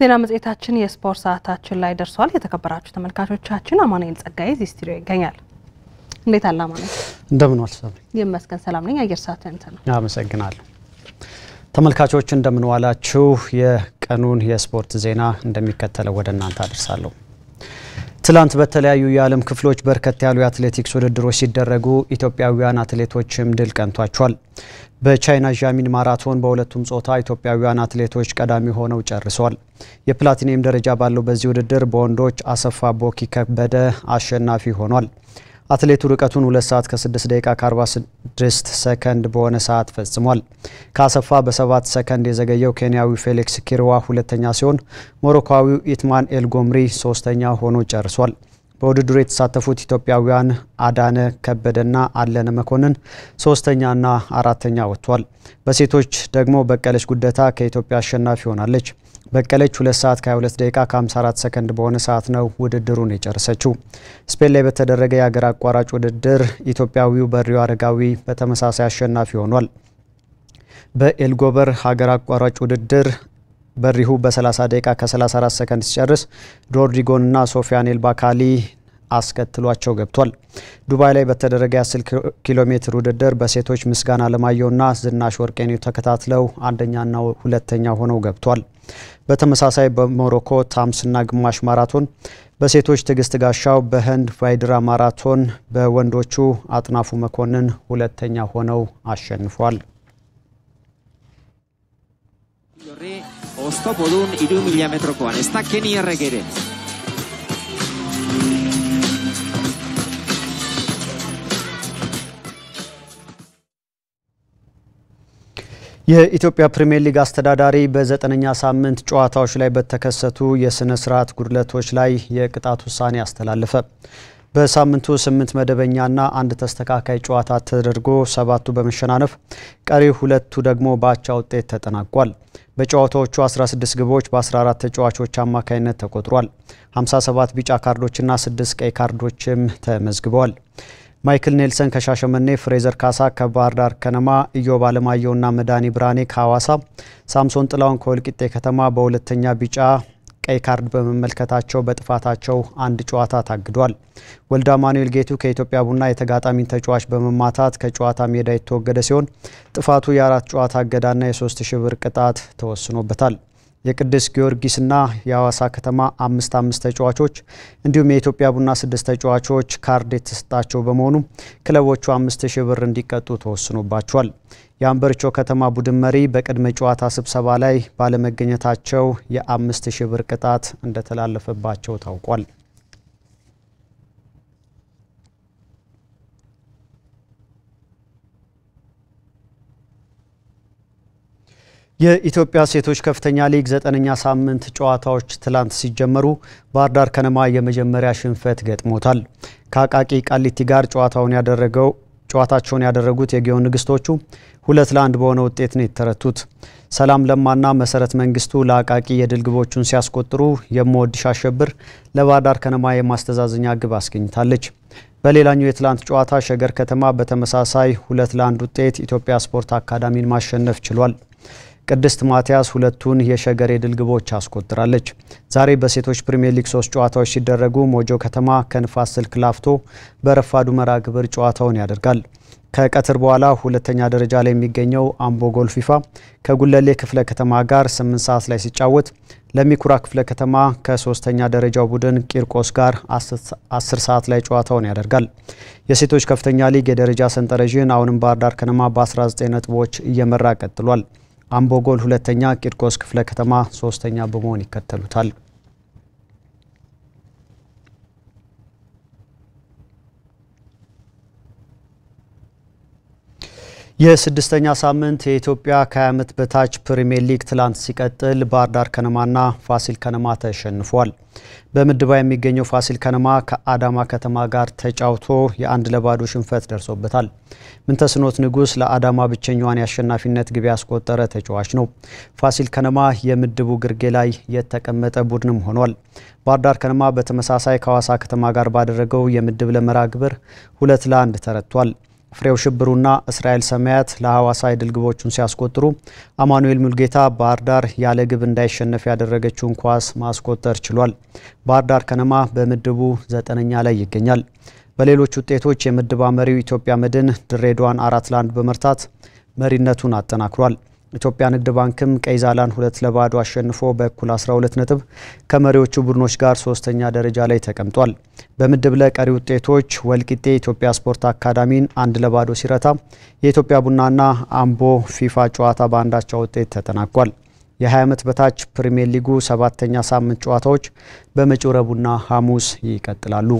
ዜና መጽሔታችን የስፖርት ሰዓታችን ላይ ደርሷል። የተከበራችሁ ተመልካቾቻችን፣ አማኑኤል ጸጋዬ እዚህ ስቱዲዮ ይገኛል። እንዴት አለ አማኑኤል? እንደምን ዋልክ ሰብለ? ይመስገን ሰላም ነኝ። አየር ሰዓት ያንተ ነው። አመሰግናለሁ። ተመልካቾች እንደምን ዋላችሁ። የቀኑን የስፖርት ዜና እንደሚከተለው ወደ እናንተ አደርሳለሁ። ትላንት በተለያዩ የዓለም ክፍሎች በርከት ያሉ የአትሌቲክስ ውድድሮች ሲደረጉ ኢትዮጵያውያን አትሌቶችም ድል ቀንቷቸዋል። በቻይና ዣሚን ማራቶን በሁለቱም ጾታ ኢትዮጵያውያን አትሌቶች ቀዳሚ ሆነው ጨርሰዋል። የፕላቲኒየም ደረጃ ባለው በዚህ ውድድር በወንዶች አሰፋ ቦኪ ከበደ አሸናፊ ሆኗል። አትሌቱ ርቀቱን 2 ሰዓት ከ6 ደቂቃ ከ ስድስት ሰከንድ በሆነ ሰዓት ፈጽሟል። ካሰፋ በሰባት ሰከንድ የዘገየው ኬንያዊ ፌሊክስ ኪርዋ ሁለተኛ ሲሆን ሞሮካዊው ኢትማን ኤልጎምሪ ሶስተኛ ሆኖ ጨርሷል። በውድድሩ የተሳተፉት ኢትዮጵያውያን አዳነ ከበደና አለነ መኮንን ሶስተኛና አራተኛ ወጥቷል። በሴቶች ደግሞ በቀለች ጉደታ ከኢትዮጵያ አሸናፊ ሆናለች። በቀለች 2 ሰዓት ከ22 ደቂቃ ከ54 ሰከንድ በሆነ ሰዓት ነው ውድድሩን የጨረሰችው። ስፔን ላይ በተደረገ የአገር አቋራጭ ውድድር ኢትዮጵያዊው በሪው አረጋዊ በተመሳሳይ አሸናፊ ሆኗል። በኤልጎበር ሀገር አቋራጭ ውድድር በሪሁ በ30 ደቂቃ ከ34 ሰከንድ ሲጨርስ ሮድሪጎንና ሶፊያን ኤልባካሊ አስከትሏቸው ገብቷል። ዱባይ ላይ በተደረገ የ10 ኪሎ ሜትር ውድድር በሴቶች ምስጋና አለማየሁና ዝናሽ ወርቄኔ ተከታትለው አንደኛና ሁለተኛ ሆነው ገብቷል። በተመሳሳይ በሞሮኮ ታምስና ግማሽ ማራቶን በሴቶች ትዕግስት ጋሻው በህንድ ቫይድራ ማራቶን በወንዶቹ አጥናፉ መኮንን ሁለተኛ ሆነው አሸንፏል። ኦስቶ ኢዱ ሚሊያ ሜትሮኮዋን የኢትዮጵያ ፕሪምየር ሊግ አስተዳዳሪ በዘጠነኛ ሳምንት ጨዋታዎች ላይ በተከሰቱ የሥነ ስርዓት ጉድለቶች ላይ የቅጣት ውሳኔ አስተላለፈ። በሳምንቱ ስምንት መደበኛና አንድ ተስተካካይ ጨዋታ ተደርጎ ሰባቱ በመሸናነፍ ቀሪ ሁለቱ ደግሞ በአቻ ውጤት ተጠናቋል። በጨዋታዎቹ 16 ግቦች በ14 ተጫዋቾች አማካኝነት ተቆጥሯል። 57 ቢጫ ካርዶችና 6 ቀይ ካርዶችም ተመዝግበዋል። ማይክል ኔልሰን ከሻሸመኔ፣ ፍሬዘር ካሳ ከባህር ዳር ከነማ፣ ኢዮብ አለማየሁና መዳኒ ብርሃኔ ከሐዋሳ፣ ሳምሶን ጥላውን ከወልቂጤ ከተማ በሁለተኛ ቢጫ ቀይ ካርድ በመመልከታቸው በጥፋታቸው አንድ ጨዋታ ታግዷል። ወልዳ ማኑኤል ጌቱ ከኢትዮጵያ ቡና የተጋጣሚን ተጫዋች በመማታት ከጨዋታ ሜዳ የተወገደ ሲሆን ጥፋቱ የአራት ጨዋታ እገዳና የሶስት ሺህ ብር ቅጣት ተወስኖበታል። የቅዱስ ጊዮርጊስና የሐዋሳ ከተማ አምስት አምስት ተጫዋቾች እንዲሁም የኢትዮጵያ ቡና ስድስት ተጫዋቾች ካርድ የተሰጣቸው በመሆኑ ክለቦቹ አምስት ሺህ ብር እንዲቀጡ ተወስኖባቸዋል። የአንበርቾ ከተማ ቡድን መሪ በቅድመ ጨዋታ ስብሰባ ላይ ባለመገኘታቸው የአምስት ሺህ ብር ቅጣት እንደተላለፈባቸው ታውቋል። የኢትዮጵያ ሴቶች ከፍተኛ ሊግ ዘጠነኛ ሳምንት ጨዋታዎች ትላንት ሲጀመሩ ባህር ዳር ከነማ የመጀመሪያ ሽንፈት ገጥሞታል። ከአቃቂ ቃሊቲ ጋር ጨዋታውን ያደረገው ጨዋታቸውን ያደረጉት የጊዮን ንግስቶቹ ሁለት ለአንድ በሆነ ውጤት ነው የተረቱት። ሰላም ለማና መሰረት መንግስቱ ለአቃቂ የድል ግቦቹን ሲያስቆጥሩ የምወድሽ አሸብር ለባህር ዳር ከነማ የማስተዛዘኛ ግብ አስገኝታለች። በሌላኛው የትላንት ጨዋታ ሸገር ከተማ በተመሳሳይ ሁለት ለአንድ ውጤት ኢትዮጵያ ስፖርት አካዳሚን ማሸነፍ ችሏል። ቅድስት ማቲያስ ሁለቱን የሸገሬ ድል ግቦች አስቆጥራለች። ዛሬ በሴቶች ፕሪምየር ሊግ ሶስት ጨዋታዎች ሲደረጉ ሞጆ ከተማ ከንፋስ ስልክ ላፍቶ በረፋዱ መራ ግብር ጨዋታውን ያደርጋል። ከቀትር በኋላ ሁለተኛ ደረጃ ላይ የሚገኘው አምቦ ጎልፍ ፊፋ ከጉለሌ ክፍለ ከተማ ጋር 8 ሰዓት ላይ ሲጫወት ለሚኩራ ክፍለ ከተማ ከሶስተኛ ደረጃው ቡድን ቂርቆስ ጋር 10 ሰዓት ላይ ጨዋታውን ያደርጋል። የሴቶች ከፍተኛ ሊግ የደረጃ ሰንጠረዥን አሁንም ባህር ዳር ከነማ በ19 ነጥቦች እየመራ ቀጥሏል። አምቦ ጎል ሁለተኛ፣ ቂርቆስ ክፍለ ከተማ ሶስተኛ በመሆን ይከተሉታል። የስድስተኛ ሳምንት የኢትዮጵያ ከ20 ዓመት በታች ፕሪምየር ሊግ ትላንት ሲቀጥል ባህር ዳር ከነማና ፋሲል ከነማ ተሸንፏል። በምድባ የሚገኘው ፋሲል ከነማ ከአዳማ ከተማ ጋር ተጫውቶ የአንድ ለባዶ ሽንፈት ደርሶበታል። ምንተስኖት ንጉስ ለአዳማ ብቸኛዋን የአሸናፊነት ግብ ያስቆጠረ ተጫዋች ነው። ፋሲል ከነማ የምድቡ ግርጌ ላይ የተቀመጠ ቡድንም ሆኗል። ባህር ዳር ከነማ በተመሳሳይ ከሐዋሳ ከተማ ጋር ባደረገው የምድብ ለመራ ግብር ሁለት ለአንድ ተረቷል። ፍሬው ሽብሩና እስራኤል ሰማያት ለሐዋሳ የድል ግቦቹን ሲያስቆጥሩ አማኑኤል ሙልጌታ ባህር ዳር ያለ ግብ እንዳይሸነፍ ያደረገችውን ኳስ ማስቆጠር ችሏል። ባህር ዳር ከነማ በምድቡ ዘጠነኛ ላይ ይገኛል። በሌሎች ውጤቶች የምድባ መሪው ኢትዮጵያ መድን ድሬዳዋን አራት ለአንድ በመርታት መሪነቱን አጠናክሯል። ኢትዮጵያ ንግድ ባንክም ቀይዛላን ሁለት ለባዶ አሸንፎ በእኩል 12 ነጥብ ከመሪዎቹ ቡድኖች ጋር ሶስተኛ ደረጃ ላይ ተቀምጧል። በምድብ ለ ቀሪ ውጤቶች ወልቂጤ ኢትዮጵያ ስፖርት አካዳሚን አንድ ለባዶ ሲረታ የኢትዮጵያ ቡናና አምቦ ፊፋ ጨዋታ በአንዳቻ ውጤት ተጠናቋል። የ20 ዓመት በታች ፕሪሚየር ሊጉ ሰባተኛ ሳምንት ጨዋታዎች በመጪው ረቡዕና ሐሙስ ይቀጥላሉ።